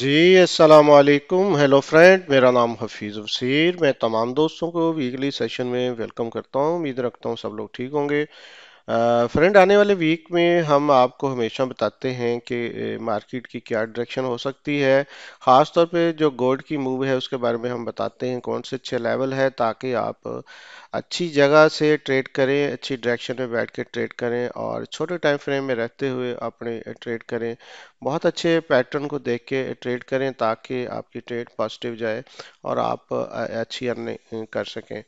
जी अस्सलाम वालेकुम hello friend मेरा नाम हफीज़ वसीर मैं तमाम दोस्तों को वीकली सेशन में वेलकम करता हूँ उम्मीद रखता हूँ सब लोग ठीक होंगे फ्रेंड आने वाले वीक में हम आपको हमेशा बताते हैं कि मार्केट की क्या डायरेक्शन हो सकती है ख़ास तौर पे जो गोल्ड की मूव है उसके बारे में हम बताते हैं कौन से अच्छे लेवल है ताकि आप अच्छी जगह से ट्रेड करें अच्छी डायरेक्शन में बैठ के ट्रेड करें और छोटे टाइम फ्रेम में रहते हुए अपने ट्रेड करें बहुत अच्छे पैटर्न को देख के ट्रेड करें ताकि आपकी ट्रेड पॉजिटिव जाए और आप अच्छी अर्निंग कर सकें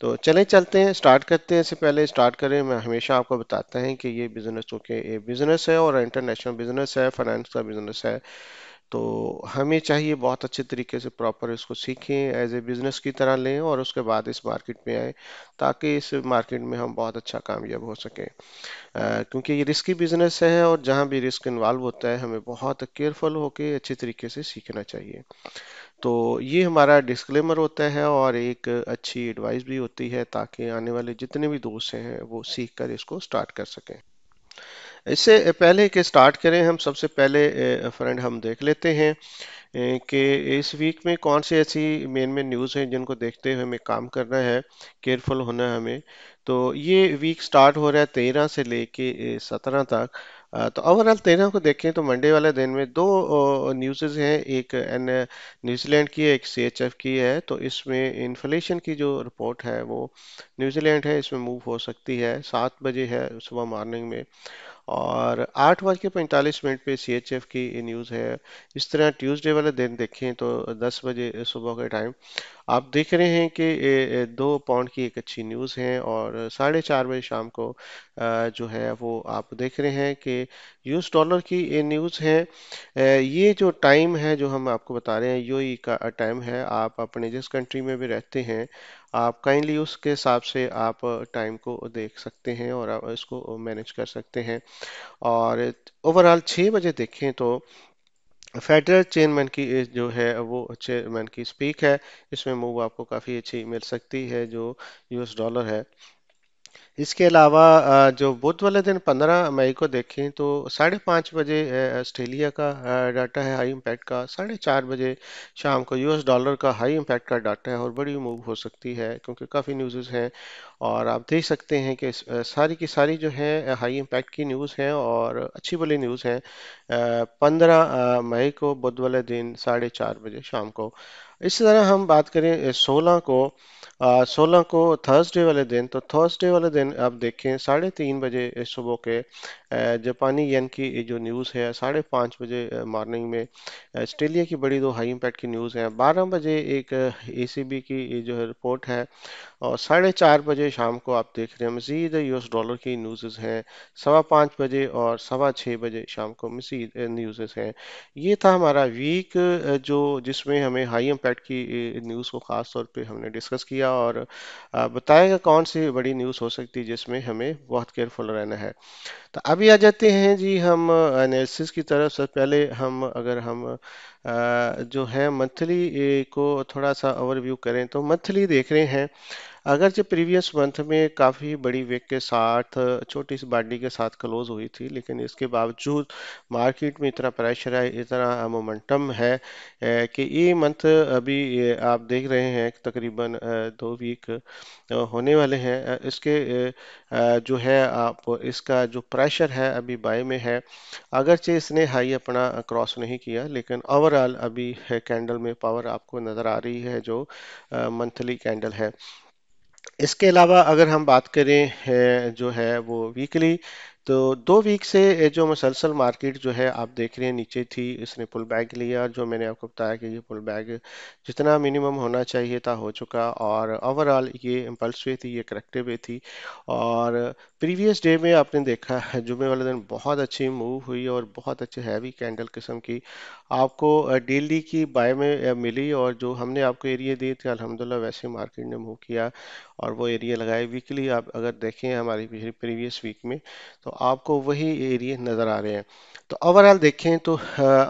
तो चलें चलते हैं स्टार्ट करते हैं इससे पहले स्टार्ट करें मैं हमेशा आपको बताते हैं कि ये बिजनेस चूँकि बिजनेस है और इंटरनेशनल बिजनेस है फाइनेंस का बिजनेस है तो हमें चाहिए बहुत अच्छे तरीके से प्रॉपर इसको सीखें एज ए बिजनेस की तरह लें और उसके बाद इस मार्केट में आए ताकि इस मार्केट में हम बहुत अच्छा कामयाब हो सकें क्योंकि ये रिस्की बिजनेस है और जहाँ भी रिस्क इन्वॉल्व होता है हमें बहुत केयरफुल होकर अच्छे तरीके से सीखना चाहिए तो ये हमारा डिस्क्लेमर होता है और एक अच्छी एडवाइस भी होती है ताकि आने वाले जितने भी दोस्त हैं वो सीख कर इसको स्टार्ट कर सकें इससे पहले के स्टार्ट करें हम सबसे पहले फ्रेंड हम देख लेते हैं कि इस वीक में कौन सी ऐसी मेन मेन न्यूज़ हैं जिनको देखते हुए हमें काम करना है केयरफुल होना है हमें तो ये वीक स्टार्ट हो रहा है तेरह से लेके सत्रह तक तो ओवरऑल तेरह को देखें तो मंडे वाले दिन में दो न्यूज़ हैं एक एन न्यूजीलैंड की है एक सीएचएफ की है तो इसमें इन्फ्लेशन की जो रिपोर्ट है वो न्यूजीलैंड है इसमें मूव हो सकती है सात बजे है सुबह मॉर्निंग में और आठ बज के पैंतालीस मिनट पे सी एच एफ की न्यूज़ है इस तरह ट्यूसडे वाले दिन देखें तो दस बजे सुबह के टाइम आप देख रहे हैं कि दो पाउंड की एक अच्छी न्यूज़ है और साढ़े चार बजे शाम को जो है वो आप देख रहे हैं कि यूएस डॉलर की ये न्यूज़ है ये जो टाइम है जो हम आपको बता रहे हैं यूई का टाइम है आप अपने जिस कंट्री में भी रहते हैं आप काइंडली उसके हिसाब से आप टाइम को देख सकते हैं और इसको मैनेज कर सकते हैं और ओवरऑल छः बजे देखें तो फेडरल चेन मैन की जो है वो अच्छे मैन की स्पीक है इसमें मूव आपको काफ़ी अच्छी मिल सकती है जो यूएस डॉलर है इसके अलावा जो बुध वाले दिन पंद्रह मई को देखें तो साढ़े पाँच बजे ऑस्ट्रेलिया का डाटा है हाई इम्पैक्ट का साढ़े चार बजे शाम को यूएस डॉलर का हाई इम्पैक्ट का डाटा है और बड़ी मूव हो सकती है क्योंकि काफ़ी न्यूज़ हैं और आप देख सकते हैं कि सारी की सारी जो है हाई इम्पैक्ट की न्यूज़ हैं और अच्छी वाली न्यूज़ हैं पंद्रह मई को बुध वाले दिन साढ़े चार बजे शाम को इसी तरह हम बात करें सोलह को सोलह को थर्सडे वाले दिन तो थर्सडे वाले दिन आप देखें साढ़े तीन बजे सुबह के जापानी यन की जो न्यूज़ है साढ़े पाँच बजे मॉर्निंग में ऑस्ट्रेलिया की बड़ी दो हाई इम्पैक्ट की न्यूज़ है बारह बजे एक एसीबी की जो है रिपोर्ट है और साढ़े चार बजे शाम को आप देख रहे हैं मज़ीद यूएस डॉलर की न्यूज़ हैं सवा पाँच बजे और सवा छः बजे शाम को मज़ीद न्यूज़ हैं ये था हमारा वीक जो जिसमें हमें हाई इम्पैक्ट पैट की न्यूज़ को ख़ास तौर पे हमने डिस्कस किया और बताया कौन सी बड़ी न्यूज़ हो सकती है जिसमें हमें बहुत केयरफुल रहना है तो अभी आ जाते हैं जी हम एनालिसिस की तरफ सबसे पहले हम अगर हम जो है मंथली को थोड़ा सा ओवरव्यू करें तो मंथली देख रहे हैं अगर जो प्रीवियस मंथ में काफ़ी बड़ी वेक के साथ छोटी सी बाडी के साथ क्लोज हुई थी लेकिन इसके बावजूद मार्केट में इतना प्रेशर है इतना मोमेंटम है कि ये मंथ अभी आप देख रहे हैं तकरीबन दो वीक होने वाले हैं इसके जो है आप इसका जो प्रेशर है अभी बाय में है अगरचे इसने हाई अपना क्रॉस नहीं किया लेकिन ओवरऑल अभी कैंडल में पावर आपको नज़र आ रही है जो मंथली कैंडल है इसके अलावा अगर हम बात करें है, जो है वो वीकली तो दो वीक से जो मसलसल मार्केट जो है आप देख रहे हैं नीचे थी इसने पुल बैग लिया जो मैंने आपको बताया कि ये पुल बैग जितना मिनिमम होना चाहिए था हो चुका और ओवरऑल ये इम्पल्स वे थी ये करेक्टिव वे थी और प्रीवियस डे में आपने देखा है जुमे वाले दिन बहुत अच्छी मूव हुई और बहुत अच्छी हैवी कैंडल किस्म की आपको डेली की बाय में मिली और जो हमने आपको एरिया दिए थे अलहमदिल्ला वैसे मार्केट ने मूव किया और वो एरिया लगाए वीकली आप अगर देखें हमारी प्रीवियस वीक में तो आपको वही एरिए नज़र आ रहे हैं तो ओवरऑल देखें तो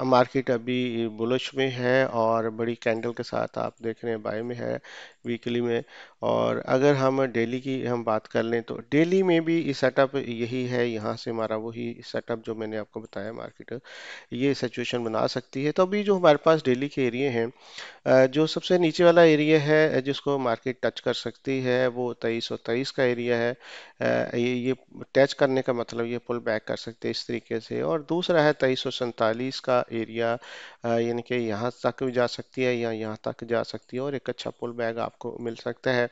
मार्केट अभी बुलश में है और बड़ी कैंडल के साथ आप देख रहे हैं बाय में है वीकली में और अगर हम डेली की हम बात कर लें तो डेली में भी ये सेटअप यही है यहाँ से हमारा वही सेटअप जो मैंने आपको बताया मार्केट ये सिचुएशन बना सकती है तो अभी जो हमारे पास डेली के एरिए हैं जो सबसे नीचे वाला एरिया है जिसको मार्केट टच कर सकती है वो तेईस सौ तेईस का एरिया है ये ये टच करने का मतलब ये पुल बैक कर सकते हैं इस तरीके से और दूसरा है तेईस सौ सैंतालीस का एरिया यानी कि यहाँ तक भी जा सकती है या यहाँ तक जा सकती है और एक अच्छा पुल बैग आपको मिल सकता है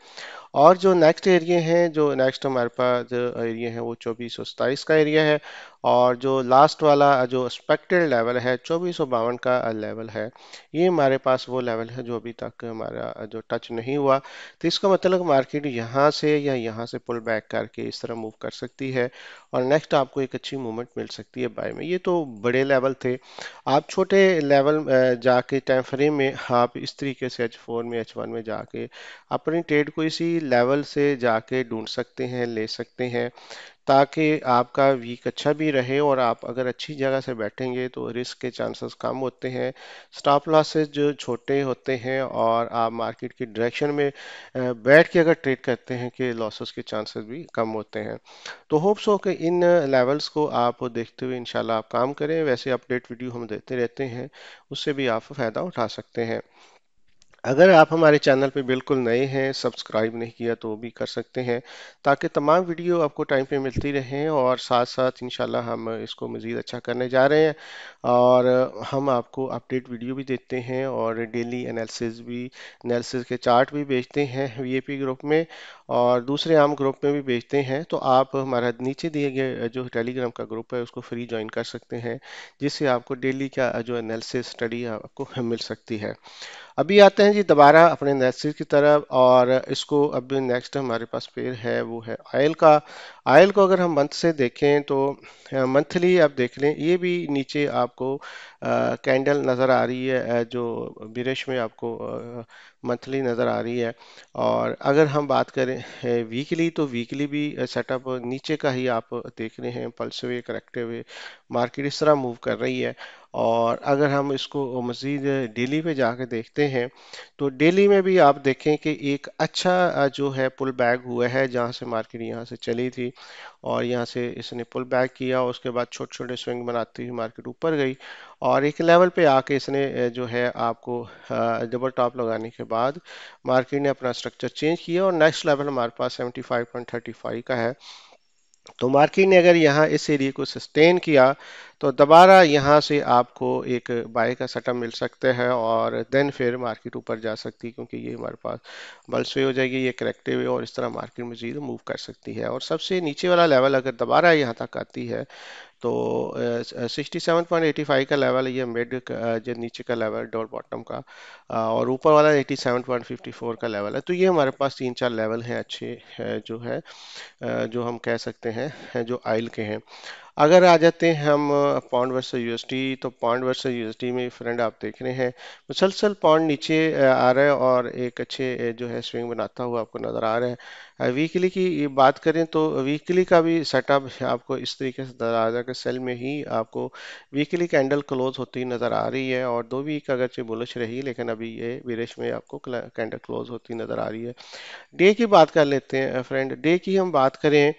और जो नेक्स्ट एरिया हैं जो नेक्स्ट हमारे पास एरिया है वो चौबीस सौ सत्ताईस का एरिया है और जो लास्ट वाला जो एक्सपेक्टेड लेवल है चौबीस का लेवल है ये हमारे पास वो लेवल है जो अभी तक हमारा जो टच नहीं हुआ तो इसका मतलब मार्केट यहाँ से या यहाँ से पुल बैक करके इस तरह मूव कर सकती है और नेक्स्ट आपको एक अच्छी मूवमेंट मिल सकती है बाय में ये तो बड़े लेवल थे आप छोटे लेवल जाके टाइम फ्रेम में आप इस तरीके से एच फोर में एच वन में जाके अपनी ट्रेड को इसी लेवल से जाके ढूंढ सकते हैं ले सकते हैं ताकि आपका वीक अच्छा भी रहे और आप अगर अच्छी जगह से बैठेंगे तो रिस्क के चांसेस कम होते हैं स्टॉप लॉसेस जो छोटे होते हैं और आप मार्केट की डायरेक्शन में बैठ के अगर ट्रेड करते हैं कि लॉसेस के चांसेस भी कम होते हैं तो होप्स हो कि इन लेवल्स को आप देखते हुए इन आप काम करें वैसे अपडेट वीडियो हम देते रहते हैं उससे भी आप फ़ायदा उठा सकते हैं अगर आप हमारे चैनल पे बिल्कुल नए हैं सब्सक्राइब नहीं किया तो भी कर सकते हैं ताकि तमाम वीडियो आपको टाइम पे मिलती रहें और साथ साथ इन हम इसको मज़ीद अच्छा करने जा रहे हैं और हम आपको अपडेट वीडियो भी देते हैं और डेली एनालिसिस भी एनालिसिस के चार्ट भी भेजते हैं वी ग्रुप में और दूसरे आम ग्रुप में भी भेजते हैं तो आप हमारा नीचे दिए गए जो टेलीग्राम का ग्रुप है उसको फ्री ज्वाइन कर सकते हैं जिससे आपको डेली का जो एनालिसिस स्टडी आपको मिल सकती है अभी आते हैं जी दोबारा अपने नेक्स्ट की तरफ और इसको अभी नेक्स्ट हमारे पास पेड़ है वो है आयल का आयल को अगर हम मंथ से देखें तो मंथली आप देख लें ये भी नीचे आपको कैंडल नज़र आ रही है जो बिरश में आपको मंथली नज़र आ रही है और अगर हम बात करें वीकली तो वीकली भी सेटअप नीचे का ही आप देख रहे हैं pulse wave correct wave market इस तरह मूव कर रही है और अगर हम इसको मज़ीद डेली पे जाके देखते हैं तो डेली में भी आप देखें कि एक अच्छा जो है पुल बैग हुआ है जहाँ से मार्केट यहाँ से चली थी और यहाँ से इसने पुल बैग किया उसके बाद छोटे छोटे स्विंग बनाती हुई मार्केट ऊपर गई और एक लेवल पे आके इसने जो है आपको डबल टॉप लगाने के बाद मार्केट ने अपना स्ट्रक्चर चेंज किया और नेक्स्ट लेवल हमारे पास 75.35 का है तो मार्केट ने अगर यहाँ इस एरिए को सस्टेन किया तो दोबारा यहाँ से आपको एक बाय का सेटअप मिल सकता है और देन फिर मार्केट ऊपर जा सकती है क्योंकि ये हमारे पास बल्स वे हो जाएगी ये करेक्टिव है और इस तरह मार्केट मजीद मूव कर सकती है और सबसे नीचे वाला लेवल अगर दोबारा यहाँ तक आती है तो sixty seven point eighty five का लेवल ये मिड जो नीचे का लेवल डबल बॉटम का और ऊपर वाला eighty seven point fifty four का लेवल है तो ये हमारे पास तीन चार लेवल हैं अच्छे है, जो है जो हम कह सकते हैं जो आयल के हैं अगर आ जाते हैं हम पाउंड वर्सेस यूएसडी तो पाउंड वर्सेस यूएसडी में फ्रेंड आप देख रहे हैं मुसलसल पाउंड नीचे आ रहा है और एक अच्छे जो है स्विंग बनाता हुआ आपको नज़र आ रहा है वीकली की बात करें तो वीकली का भी सेटअप आपको इस तरीके से नज़र आ जाएगा सेल में ही आपको वीकली कैंडल क्लोज होती नज़र आ रही है और दो वीक अगरचे बुलिश रही लेकिन अभी ये विरेश में आपको कैंडल क्लोज होती नज़र आ रही है डे की बात कर लेते हैं फ्रेंड डे की हम बात करें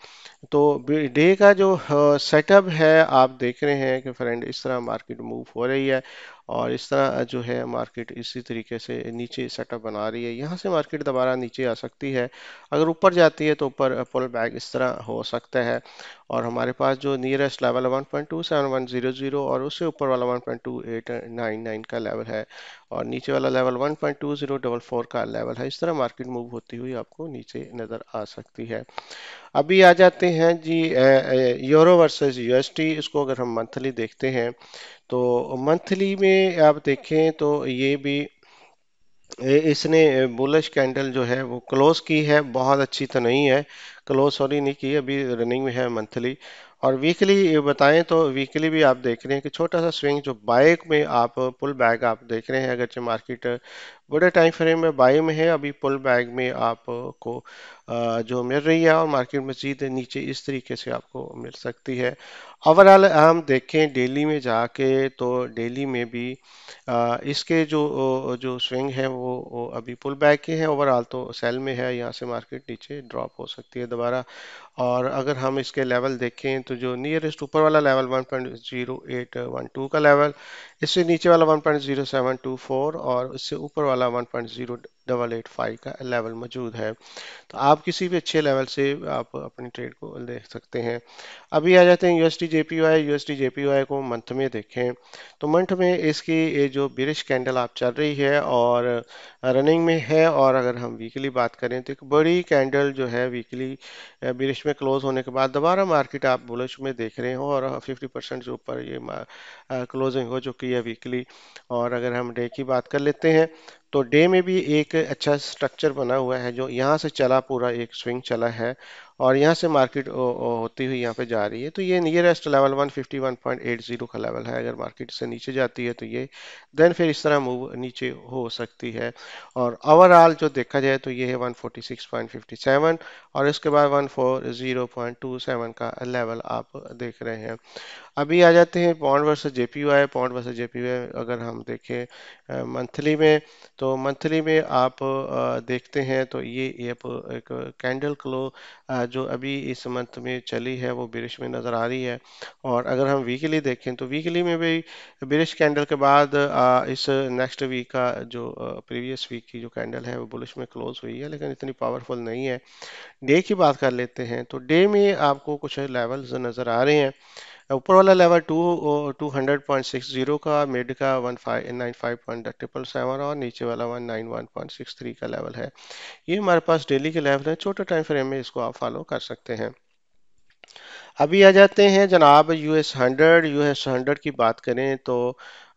तो डे का जो सेटअप है आप देख रहे हैं कि फ्रेंड इस तरह मार्केट मूव हो रही है और इस तरह जो है मार्केट इसी तरीके से नीचे सेटअप बना रही है यहाँ से मार्केट दोबारा नीचे आ सकती है अगर ऊपर जाती है तो ऊपर पुल बैग इस तरह हो सकता है और हमारे पास जो nearest level one point two seven one zero zero और उससे ऊपर वाला one point two eight nine nine का लेवल है और नीचे वाला level one point two zero double four का लेवल है इस तरह मार्केट मूव होती हुई आपको नीचे नज़र आ सकती है अभी आ जाते हैं जी यूरो वर्सेस यूएसटी इसको अगर हम मंथली देखते हैं तो मंथली में आप देखें तो ये भी इसने बुलिश कैंडल जो है वो क्लोज की है बहुत अच्छी तो नहीं है क्लोज सॉरी नहीं की अभी रनिंग में है मंथली और वीकली बताएं तो वीकली भी आप देख रहे हैं कि छोटा सा स्विंग जो बाइक में आप पुल बैग आप देख रहे हैं अगरचे मार्केट बड़े टाइम फ्रेम में बाय में है अभी पुल बैग में आपको जो मिल रही है और मार्केट मजीद नीचे इस तरीके से आपको मिल सकती है ओवरऑल हम देखें डेली में जाके तो डेली में भी इसके जो जो स्विंग है वो अभी पुल बैग के हैं ओवरऑल तो सेल में है यहाँ से मार्केट नीचे ड्रॉप हो सकती है दोबारा और अगर हम इसके लेवल देखें तो जो नियरेस्ट ऊपर वाला लेवल 1.0812 का लेवल इससे नीचे वाला 1.0724 और इससे ऊपर वाला Scala 1.0 डबल एट फाइव का लेवल मौजूद है तो आप किसी भी अच्छे लेवल से आप अपनी ट्रेड को देख सकते हैं अभी आ जाते हैं U USD JPY USD JPY को मंथ में देखें तो मंथ में इसकी ये जो बिरिश कैंडल आप चल रही है और रनिंग में है और अगर हम वीकली बात करें तो एक बड़ी कैंडल जो है वीकली बिरिश में क्लोज होने के बाद दोबारा मार्केट आप बुलिश में देख रहे हो और फिफ्टी परसेंट से ऊपर ये क्लोजिंग हो चुकी है वीकली और अगर हम डे की बात कर लेते हैं तो डे में भी एक एक अच्छा स्ट्रक्चर बना हुआ है जो यहाँ से चला पूरा एक स्विंग चला है और यहाँ से मार्केट होती हुई यहाँ पे जा रही है तो ये नियरेस्ट लेवल 151.80 का लेवल है अगर मार्केट से नीचे जाती है तो ये देन फिर इस तरह मूव नीचे हो सकती है और ओवरऑल जो देखा जाए तो ये है 146.57 और इसके बाद 140.27 का लेवल आप देख रहे हैं अभी आ जाते हैं pound versus JPY point versus JPY अगर हम देखें मंथली में तो मंथली में आप देखते हैं तो ये एक कैंडल क्लो जो अभी इस मंथ में चली है वो बिरिश में नज़र आ रही है और अगर हम वीकली देखें तो वीकली में भी बिरिश कैंडल के बाद इस नेक्स्ट वीक का जो प्रीवियस वीक की जो कैंडल है वो बुलिश में क्लोज हुई है लेकिन इतनी पावरफुल नहीं है डे की बात कर लेते हैं तो डे में आपको कुछ लेवल्स नज़र आ रहे हैं ऊपर वाला level two two hundred point six zero का मिड का one five nine five point triple seven और नीचे वाला one nine one point six three का लेवल है ये हमारे पास डेली के लेवल है छोटे टाइम फ्रेम में इसको आप फॉलो कर सकते हैं अभी आ जाते हैं जनाब यूएस हंड्रेड यूएस हंड्रेड की बात करें तो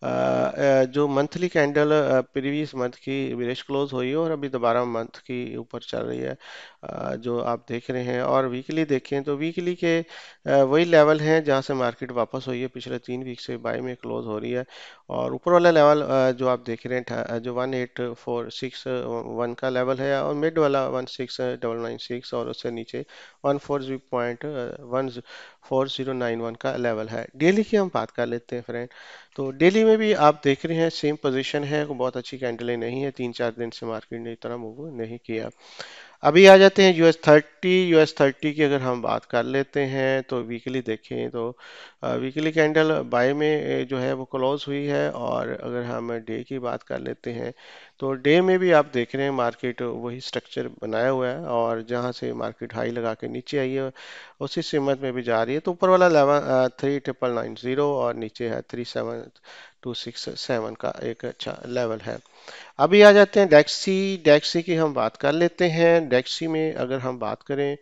जो मंथली कैंडल प्रीवियस मंथ की विरेश क्लोज हुई है और अभी दोबारा मंथ की ऊपर चल रही है जो आप देख रहे हैं और वीकली देखें तो वीकली के वही लेवल हैं जहां से मार्केट वापस हुई है पिछले तीन वीक से बाई में क्लोज हो रही है और ऊपर वाला लेवल जो आप देख रहे हैं जो one eight four six one का लेवल है और मिड वाला one six double nine six और उससे नीचे one four zero point one four zero nine one का लेवल है डेली की हम बात कर लेते हैं फ्रेंड तो डेली में भी आप देख रहे हैं सेम पोजीशन है बहुत अच्छी कैंडल नहीं है तीन चार दिन से मार्केट ने इतना मूव नहीं किया अभी आ जाते हैं यूएस थर्टी यूएस थर्टी की अगर हम बात कर लेते हैं तो वीकली देखें तो वीकली कैंडल बाय में जो है वो क्लोज हुई है और अगर हम डे की बात कर लेते हैं तो डे में भी आप देख रहे हैं मार्केट वही स्ट्रक्चर बनाया हुआ है और जहां से मार्केट हाई लगा के नीचे आई है उसी सीमत में भी जा रही है तो ऊपर वाला level three triple nine zero और नीचे है three seven two six seven का एक अच्छा लेवल है अभी आ जाते हैं डैक्सी डैक्सी की हम बात कर लेते हैं डैक्सी में अगर हम बात करें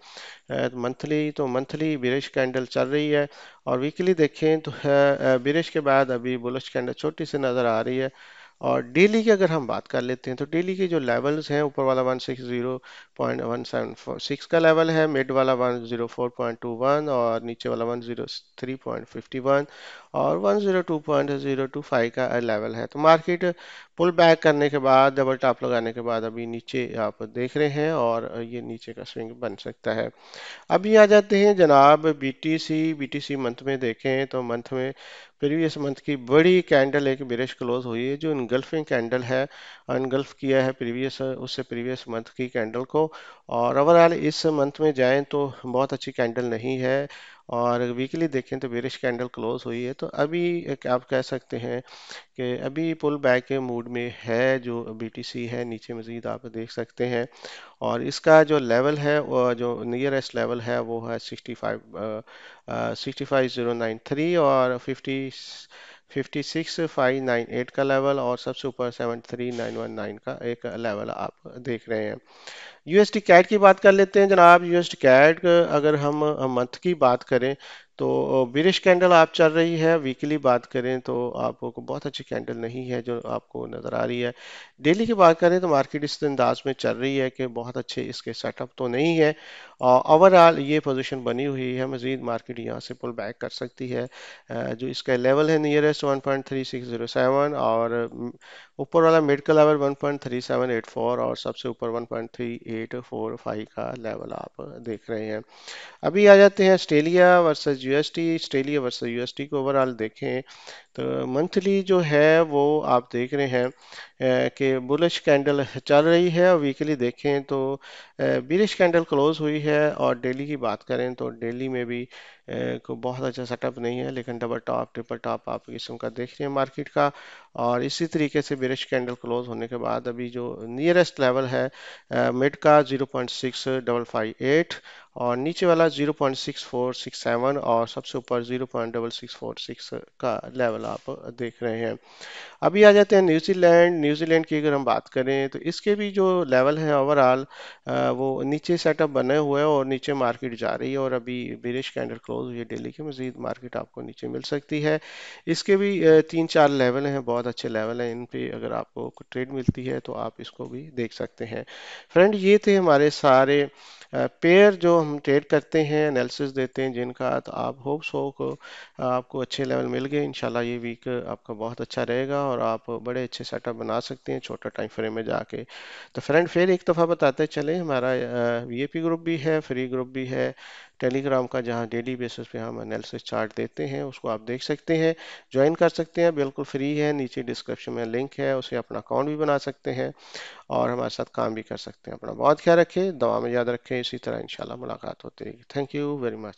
मंथली तो मंथली बिरिश कैंडल चल रही है और वीकली देखें तो बिरिश के बाद अभी बुलश कैंडल छोटी सी नज़र आ रही है और डेली की अगर हम बात कर लेते हैं तो डेली के जो लेवल्स हैं ऊपर वाला सिक्स का लेवल है मिड वाला 104.21 और नीचे वाला 103.51 और 102.025 का लेवल है तो मार्केट पुल बैक करने के बाद डबल टॉप लगाने के बाद अभी नीचे आप देख रहे हैं और ये नीचे का स्विंग बन सकता है अभी आ जाते हैं जनाब बीटीसी बीटीसी मंथ में देखें तो मंथ में प्रीवियस मंथ की बड़ी कैंडल एक बिरिश क्लोज हुई है जो इनगल्फिंग कैंडल है अनगल्फ किया है प्रीवियस उससे प्रीवियस मंथ की कैंडल को और ओवरऑल इस मंथ में जाएँ तो बहुत अच्छी कैंडल नहीं है और वीकली देखें तो बेरिश कैंडल क्लोज हुई है तो अभी आप कह सकते हैं कि अभी पुल बैक के मूड में है जो बीटीसी है नीचे मज़ीद आप देख सकते हैं और इसका जो लेवल है जो नियरेस्ट लेवल है वो है sixty five sixty five zero nine three और फिफ्टी 56598 का लेवल और सबसे ऊपर 73919 का एक लेवल आप देख रहे हैं टी कैट की बात कर लेते हैं जनाब टी कैट अगर हम मंथ की बात करें तो बिरिश कैंडल आप चल रही है वीकली बात करें तो आपको बहुत अच्छी कैंडल नहीं है जो आपको नज़र आ रही है डेली की बात करें तो मार्केट इस अंदाज में चल रही है कि बहुत अच्छे इसके सेटअप तो नहीं है और ओवरऑल ये पोजीशन बनी हुई है मज़ीद मार्केट यहाँ से पुल बैक कर सकती है जो इसका लेवल है नियरेस्ट सेवन और ऊपर वाला मिड का लेवल फोर और सबसे ऊपर 1.38 एट फोर फाइव का लेवल आप देख रहे हैं अभी आ जाते हैं Australia versus USD Australia versus USD को ओवरऑल देखें तो मंथली जो है वो आप देख रहे हैं कि बुलिश कैंडल चल रही है और वीकली देखें तो बिलिश कैंडल क्लोज हुई है और डेली की बात करें तो डेली में भी को बहुत अच्छा सेटअप नहीं है लेकिन डबल टॉप ट्रिपल टॉप आप किस्म का देख रहे हैं मार्केट का और इसी तरीके से बिरिश कैंडल क्लोज होने के बाद अभी जो नियरेस्ट लेवल है मिड का सिक्स डबल फाइव एट और नीचे वाला 0.6467 और सबसे ऊपर 0.6646 का लेवल आप देख रहे हैं अभी आ जाते हैं न्यूजीलैंड न्यूजीलैंड की अगर हम बात करें तो इसके भी जो लेवल है ओवरऑल वो नीचे सेटअप बने हुए हैं और नीचे मार्केट जा रही है और अभी बिरिश कैंडल क्लोज हुई है डेली की मजीद मार्केट आपको नीचे मिल सकती है इसके भी तीन चार लेवल हैं बहुत अच्छे लेवल हैं इन पर अगर आपको ट्रेड मिलती है तो आप इसको भी देख सकते हैं फ्रेंड ये थे हमारे सारे पेयर जो हम ट्रेड करते हैं एनालिसिस देते हैं जिनका तो आप होप्स हो को आपको अच्छे लेवल मिल गए इनशाला ये वीक आपका बहुत अच्छा रहेगा और आप बड़े अच्छे सेटअप बना सकते हैं छोटा टाइम फ्रेम में जाके तो फ्रेंड फिर एक दफ़ा बताते चले हमारा वी ग्रुप भी है फ्री ग्रुप भी है टेलीग्राम का जहाँ डेली बेसिस पे हम एनालिसिस चार्ट देते हैं उसको आप देख सकते हैं ज्वाइन कर सकते हैं बिल्कुल फ्री है नीचे डिस्क्रिप्शन में लिंक है उसे अपना अकाउंट भी बना सकते हैं और हमारे साथ काम भी कर सकते हैं अपना बहुत ख्याल रखें दवा में याद रखें इसी तरह इंशाल्लाह मुलाकात होती रहेगी थैंक यू वेरी मच